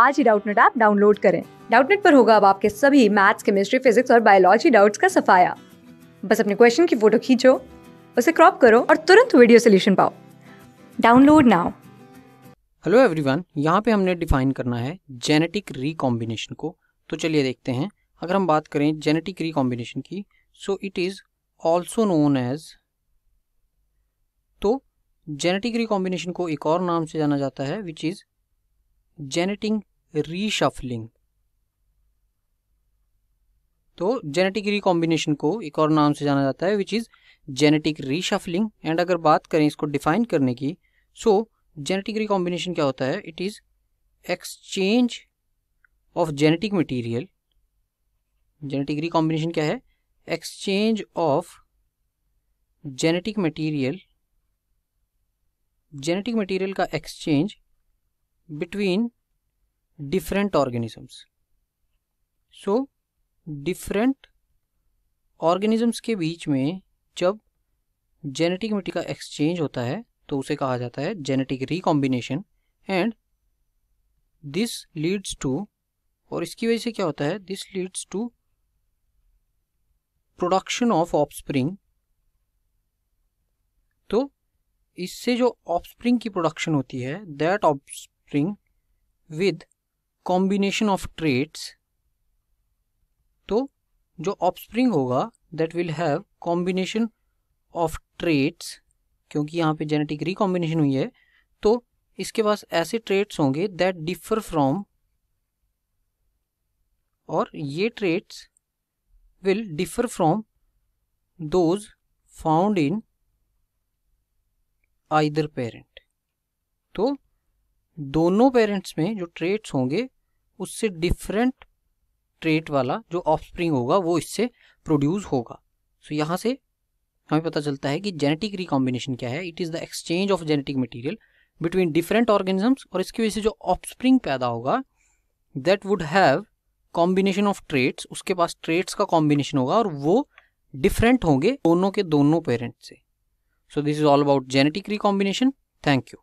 आज ही Doubtnut app download करें डाउटनेट पर होगा अब आपके सभी मैथ्स केमिस्ट्री फिजिक्स और बायोलॉजी डाउट्स का सफाया बस अपने क्वेश्चन की फोटो खींचो उसे क्रॉप करो और तुरंत वीडियो सोल्यूशन पाओ डाउनलोड नाउ हेलो एवरीवन यहाँ पे हमने डिफाइन करना है जेनेटिक रिकॉम्बिनेशन को तो चलिए देखते हैं अगर हम बात करें जेनेटिक रिकॉम्बिनेशन की so it is also known as तो जेनेटिक रिकॉम्बिनेशन को एक और नाम से जाना जाता है विच इज़ जेनेटिंग रीशफलिंग तो जेनेटिक रिकॉम्बिनेशन को एक और नाम से जाना जाता है which is genetic reshuffling and अगर बात करें इसको डिफाइन करने की सो जेनेटिक रिकॉम्बिनेशन क्या होता है it is exchange of genetic material genetic recombination क्या है exchange of genetic material genetic material का exchange between different organisms so different organisms के बीच में जब जेनेटिक मिट्टी का एक्सचेंज होता है तो उसे कहा जाता है genetic recombination and this leads to और इसकी वजह से क्या होता है this leads to production of offspring तो इससे जो ऑफस्प्रिंग की प्रोडक्शन होती है that offspring with combination of traits तो जो ऑफस्प्रिंग होगा that will have combination of traits क्योंकि यहाँ पे जेनेटिक रिकॉम्बिनेशन हुई है तो इसके पास ऐसे ट्रेड्स होंगे दैट डिफर फ्रॉम और ये traits will differ from those found in either parent तो दोनों पेरेंट्स में जो ट्रेड्स होंगे उससे डिफरेंट ट्रेट वाला जो ऑफस्प्रिंग होगा वो इससे प्रोड्यूस होगा सो so, यहाँ से हमें पता चलता है कि जेनेटिक रिकॉम्बिनेशन क्या है it is the exchange of genetic material between different organisms और इसकी वजह से जो ऑफस्प्रिंग पैदा होगा that would have combination of traits उसके पास ट्रेट्स का कॉम्बिनेशन होगा और वो डिफरेंट होंगे दोनों के दोनों पेरेंट्स से so this is all about genetic recombination thank you